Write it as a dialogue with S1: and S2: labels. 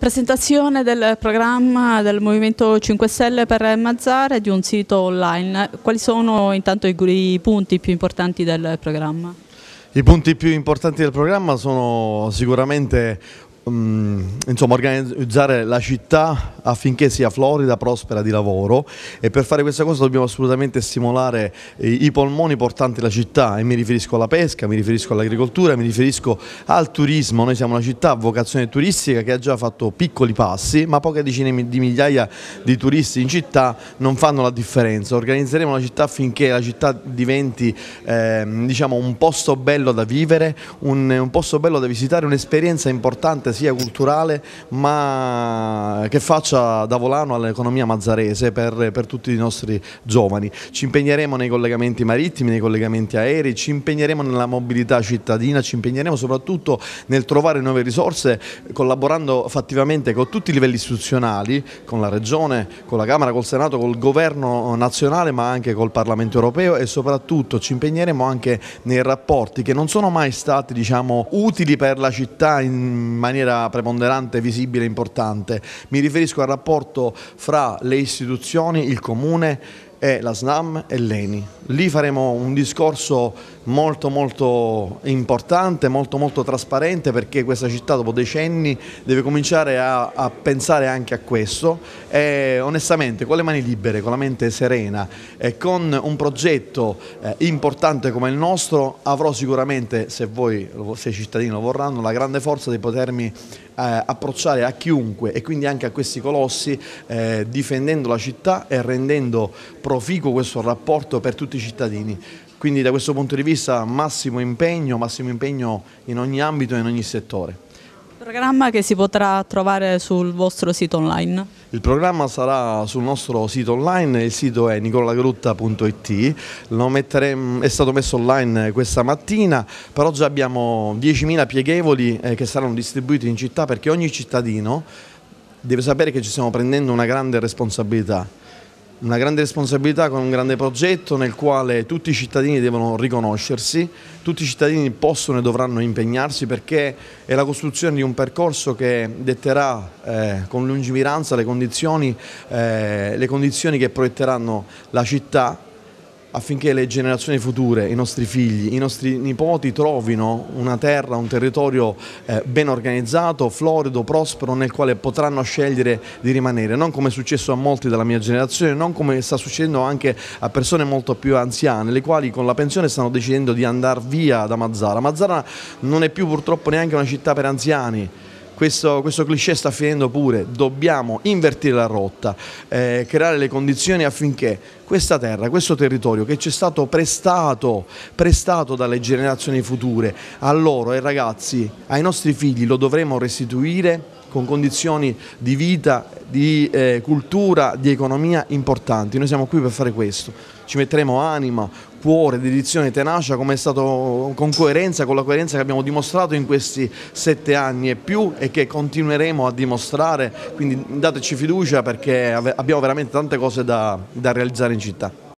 S1: Presentazione del programma del Movimento 5 Stelle per Mazzara e di un sito online. Quali sono intanto i punti più importanti del programma?
S2: I punti più importanti del programma sono sicuramente Mm, insomma, organizzare la città affinché sia florida, prospera di lavoro e per fare questa cosa dobbiamo assolutamente stimolare i polmoni portanti la città e mi riferisco alla pesca, mi riferisco all'agricoltura, mi riferisco al turismo, noi siamo una città a vocazione turistica che ha già fatto piccoli passi ma poche decine di migliaia di turisti in città non fanno la differenza, organizzeremo la città affinché la città diventi eh, diciamo, un posto bello da vivere, un, un posto bello da visitare, un'esperienza importante sia culturale ma che faccia da volano all'economia mazzarese per, per tutti i nostri giovani. Ci impegneremo nei collegamenti marittimi, nei collegamenti aerei, ci impegneremo nella mobilità cittadina, ci impegneremo soprattutto nel trovare nuove risorse collaborando fattivamente con tutti i livelli istituzionali, con la Regione, con la Camera, col Senato, col Governo nazionale ma anche col Parlamento europeo e soprattutto ci impegneremo anche nei rapporti che non sono mai stati diciamo, utili per la città in maniera maniera preponderante, visibile e importante. Mi riferisco al rapporto fra le istituzioni, il comune e la SNAM e l'ENI lì faremo un discorso molto molto importante, molto molto trasparente perché questa città dopo decenni deve cominciare a, a pensare anche a questo e onestamente con le mani libere, con la mente serena e con un progetto eh, importante come il nostro avrò sicuramente, se voi, se i cittadini lo vorranno, la grande forza di potermi eh, approcciare a chiunque e quindi anche a questi colossi eh, difendendo la città e rendendo proficuo questo rapporto per tutti i i cittadini. Quindi da questo punto di vista massimo impegno, massimo impegno in ogni ambito e in ogni settore.
S1: Programma che si potrà trovare sul vostro sito online?
S2: Il programma sarà sul nostro sito online, il sito è nicolagrutta.it, è stato messo online questa mattina, però già abbiamo 10.000 pieghevoli eh, che saranno distribuiti in città perché ogni cittadino deve sapere che ci stiamo prendendo una grande responsabilità una grande responsabilità con un grande progetto nel quale tutti i cittadini devono riconoscersi, tutti i cittadini possono e dovranno impegnarsi perché è la costruzione di un percorso che detterà eh, con lungimiranza le condizioni, eh, le condizioni che proietteranno la città affinché le generazioni future, i nostri figli, i nostri nipoti trovino una terra, un territorio eh, ben organizzato, florido, prospero nel quale potranno scegliere di rimanere, non come è successo a molti della mia generazione, non come sta succedendo anche a persone molto più anziane, le quali con la pensione stanno decidendo di andare via da Mazzara. Mazzara non è più purtroppo neanche una città per anziani, questo, questo cliché sta finendo pure, dobbiamo invertire la rotta, eh, creare le condizioni affinché questa terra, questo territorio che ci è stato prestato, prestato dalle generazioni future, a loro, ai ragazzi, ai nostri figli, lo dovremo restituire con condizioni di vita, di eh, cultura, di economia importanti. Noi siamo qui per fare questo. Ci metteremo anima, cuore, dedizione, tenacia, come è stato con coerenza, con la coerenza che abbiamo dimostrato in questi sette anni e più e che continueremo a dimostrare. Quindi dateci fiducia perché abbiamo veramente tante cose da, da realizzare in città.